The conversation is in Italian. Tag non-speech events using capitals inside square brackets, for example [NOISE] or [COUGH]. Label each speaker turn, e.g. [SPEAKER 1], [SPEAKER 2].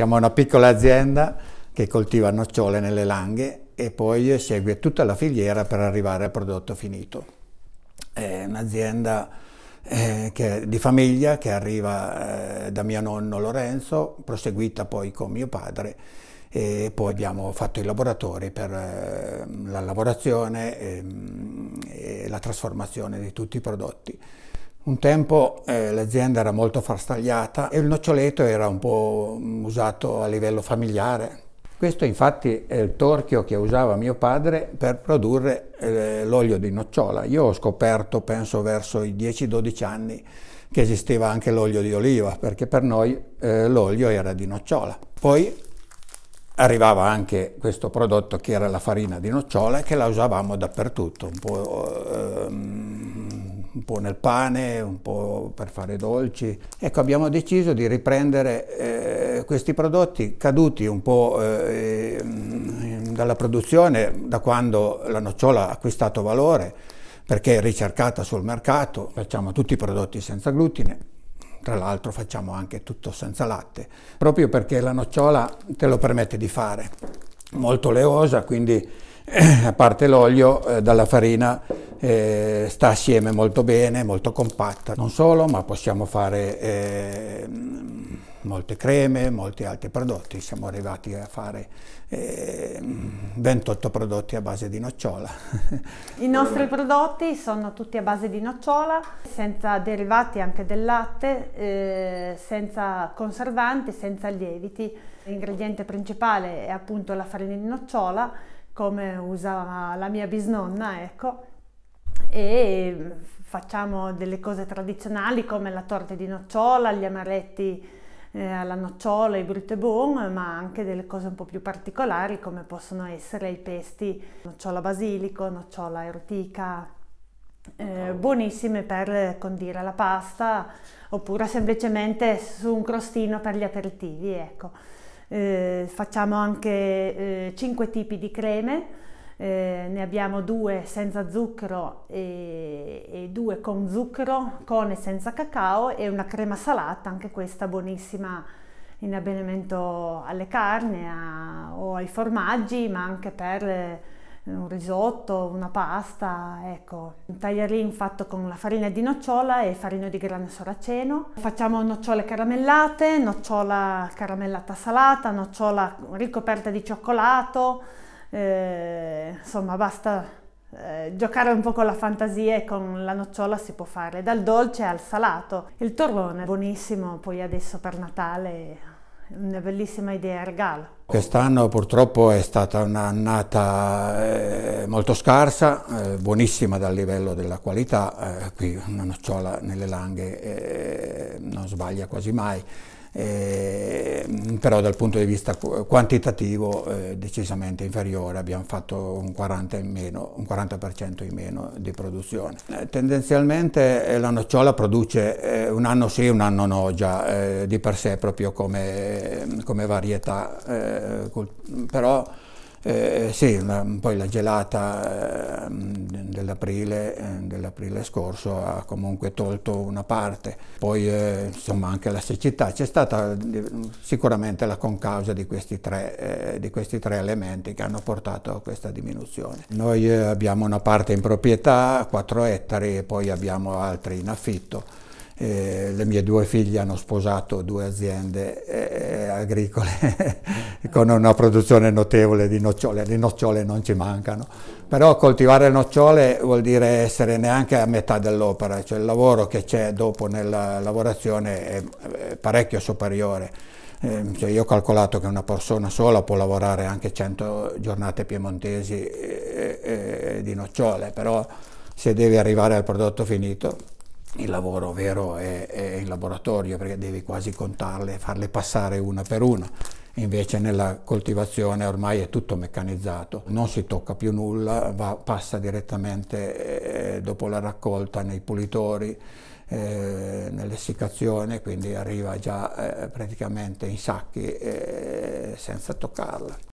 [SPEAKER 1] Siamo una piccola azienda che coltiva nocciole nelle langhe e poi segue tutta la filiera per arrivare al prodotto finito. È un'azienda eh, di famiglia che arriva eh, da mio nonno Lorenzo, proseguita poi con mio padre e poi abbiamo fatto i laboratori per eh, la lavorazione e, ehm, e la trasformazione di tutti i prodotti. Un tempo eh, l'azienda era molto frastagliata e il noccioleto era un po' usato a livello familiare. Questo infatti è il torchio che usava mio padre per produrre eh, l'olio di nocciola. Io ho scoperto, penso verso i 10-12 anni, che esisteva anche l'olio di oliva, perché per noi eh, l'olio era di nocciola. Poi arrivava anche questo prodotto che era la farina di nocciola che la usavamo dappertutto, un po' ehm, po' nel pane, un po' per fare dolci. Ecco, abbiamo deciso di riprendere eh, questi prodotti caduti un po' eh, dalla produzione da quando la nocciola ha acquistato valore, perché è ricercata sul mercato, facciamo tutti i prodotti senza glutine, tra l'altro facciamo anche tutto senza latte, proprio perché la nocciola te lo permette di fare, molto oleosa, quindi eh, [CLEARS THROAT] a parte l'olio eh, dalla farina eh, sta assieme molto bene, molto compatta, non solo, ma possiamo fare eh, molte creme, molti altri prodotti, siamo arrivati a fare eh, 28 prodotti a base di nocciola. I nostri
[SPEAKER 2] prodotti sono tutti a base di nocciola, senza derivati anche del latte, eh, senza conservanti, senza lieviti. L'ingrediente principale è appunto la farina di nocciola, come usa la mia bisnonna, ecco, e facciamo delle cose tradizionali come la torta di nocciola, gli amaretti eh, alla nocciola, i brut e bon, ma anche delle cose un po' più particolari come possono essere i pesti, nocciola basilico, nocciola erotica, eh, buonissime per condire la pasta oppure semplicemente su un crostino per gli aperitivi. Ecco. Eh, facciamo anche eh, 5 tipi di creme eh, ne abbiamo due senza zucchero e, e, due con zucchero, con e senza cacao e una crema salata, anche questa buonissima in abbinamento alle carni a, o ai formaggi, ma anche per eh, un risotto, una pasta, ecco. Un tagliarin fatto con la farina di nocciola e farina di grano soraceno. Facciamo nocciole caramellate, nocciola caramellata salata, nocciola ricoperta di cioccolato, eh, insomma basta eh, giocare un po' con la fantasia e con la nocciola si può fare dal dolce al salato. Il torrone è buonissimo, poi adesso per Natale una bellissima idea regalo.
[SPEAKER 1] Quest'anno purtroppo è stata un'annata eh, molto scarsa, eh, buonissima dal livello della qualità, qui una nocciola nelle langhe non sbaglia quasi mai eh, però dal punto di vista quantitativo eh, decisamente inferiore, abbiamo fatto un 40%, in meno, un 40 in meno di produzione. Eh, tendenzialmente eh, la nocciola produce eh, un anno sì, un anno no già eh, di per sé proprio come, come varietà, però eh, sì, la, poi la gelata ehm, eh, dell'aprile scorso ha comunque tolto una parte, poi eh, insomma anche la siccità, c'è stata eh, sicuramente la concausa di questi, tre, eh, di questi, tre, elementi che hanno portato a questa diminuzione. Noi abbiamo una parte in proprietà, 4 ettari, e poi abbiamo altri in affitto eh, le mie due figlie hanno sposato due aziende eh, agricole [LAUGHS] con una produzione notevole di nocciole, le nocciole non ci mancano, però coltivare nocciole vuol dire essere neanche a metà dell'opera, cioè il lavoro che c'è dopo nella lavorazione è, parecchio superiore. Eh, cioè io ho calcolato che una persona sola può lavorare anche 100 giornate piemontesi eh, eh, di nocciole, però se devi arrivare al prodotto finito il lavoro vero è, è in laboratorio perché devi quasi contarle, farle passare una per una. Invece nella coltivazione ormai è tutto meccanizzato, non si tocca più nulla, va, passa direttamente eh, dopo la raccolta nei pulitori, eh, nell'essiccazione, quindi arriva già eh, praticamente in sacchi eh, senza toccarla.